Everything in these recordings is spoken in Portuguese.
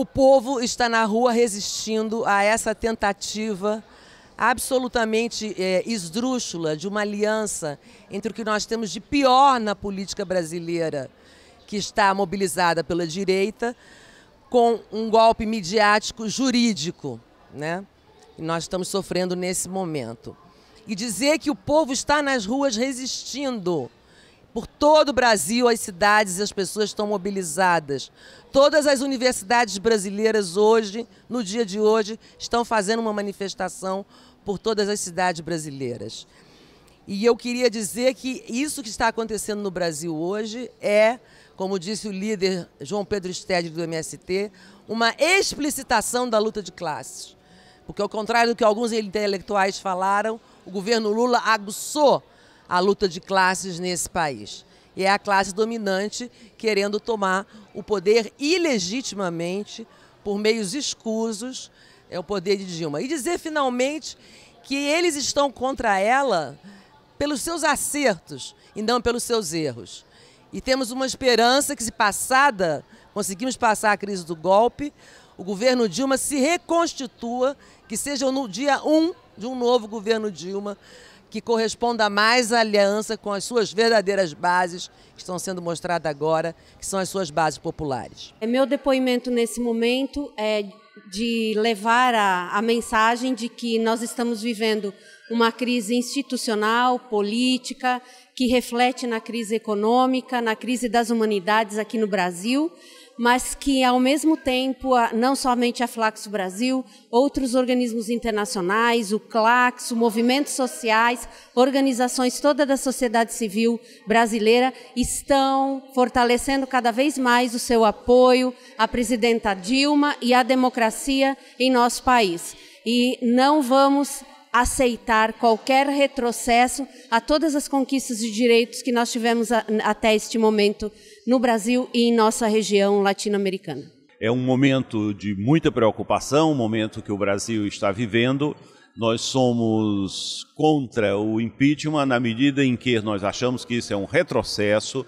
O povo está na rua resistindo a essa tentativa absolutamente é, esdrúxula de uma aliança entre o que nós temos de pior na política brasileira, que está mobilizada pela direita, com um golpe midiático jurídico, né? E nós estamos sofrendo nesse momento. E dizer que o povo está nas ruas resistindo por todo o Brasil, as cidades e as pessoas estão mobilizadas. Todas as universidades brasileiras hoje, no dia de hoje, estão fazendo uma manifestação por todas as cidades brasileiras. E eu queria dizer que isso que está acontecendo no Brasil hoje é, como disse o líder João Pedro Stedley do MST, uma explicitação da luta de classes. Porque, ao contrário do que alguns intelectuais falaram, o governo Lula aguçou a luta de classes nesse país. E é a classe dominante querendo tomar o poder ilegitimamente, por meios escusos, é o poder de Dilma. E dizer finalmente que eles estão contra ela pelos seus acertos e não pelos seus erros. E temos uma esperança que, se passada, conseguimos passar a crise do golpe, o governo Dilma se reconstitua, que seja no dia 1 um de um novo governo Dilma, que corresponda mais à aliança com as suas verdadeiras bases, que estão sendo mostradas agora, que são as suas bases populares. É, meu depoimento nesse momento é de levar a, a mensagem de que nós estamos vivendo uma crise institucional, política, que reflete na crise econômica, na crise das humanidades aqui no Brasil, mas que, ao mesmo tempo, não somente a Flaxo Brasil, outros organismos internacionais, o Claxo, movimentos sociais, organizações toda da sociedade civil brasileira estão fortalecendo cada vez mais o seu apoio à presidenta Dilma e à democracia em nosso país. E não vamos aceitar qualquer retrocesso a todas as conquistas de direitos que nós tivemos a, até este momento no Brasil e em nossa região latino-americana. É um momento de muita preocupação, um momento que o Brasil está vivendo. Nós somos contra o impeachment na medida em que nós achamos que isso é um retrocesso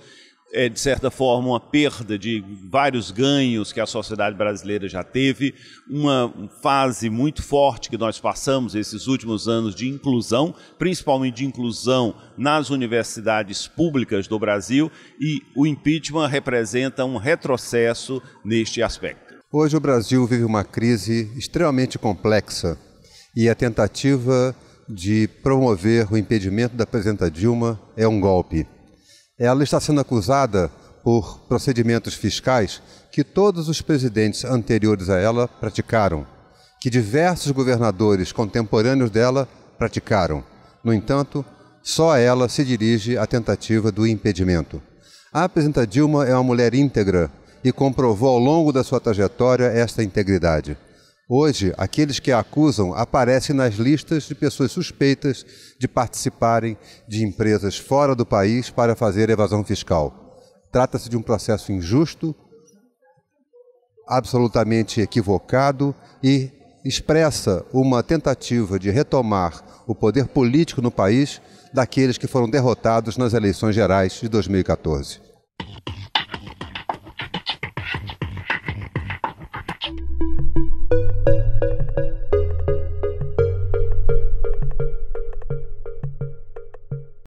é, de certa forma, uma perda de vários ganhos que a sociedade brasileira já teve, uma fase muito forte que nós passamos esses últimos anos de inclusão, principalmente de inclusão nas universidades públicas do Brasil, e o impeachment representa um retrocesso neste aspecto. Hoje o Brasil vive uma crise extremamente complexa e a tentativa de promover o impedimento da presidenta Dilma é um golpe ela está sendo acusada por procedimentos fiscais que todos os presidentes anteriores a ela praticaram, que diversos governadores contemporâneos dela praticaram. No entanto, só ela se dirige à tentativa do impedimento. A presidenta Dilma é uma mulher íntegra e comprovou ao longo da sua trajetória esta integridade. Hoje, aqueles que a acusam aparecem nas listas de pessoas suspeitas de participarem de empresas fora do país para fazer evasão fiscal. Trata-se de um processo injusto, absolutamente equivocado e expressa uma tentativa de retomar o poder político no país daqueles que foram derrotados nas eleições gerais de 2014.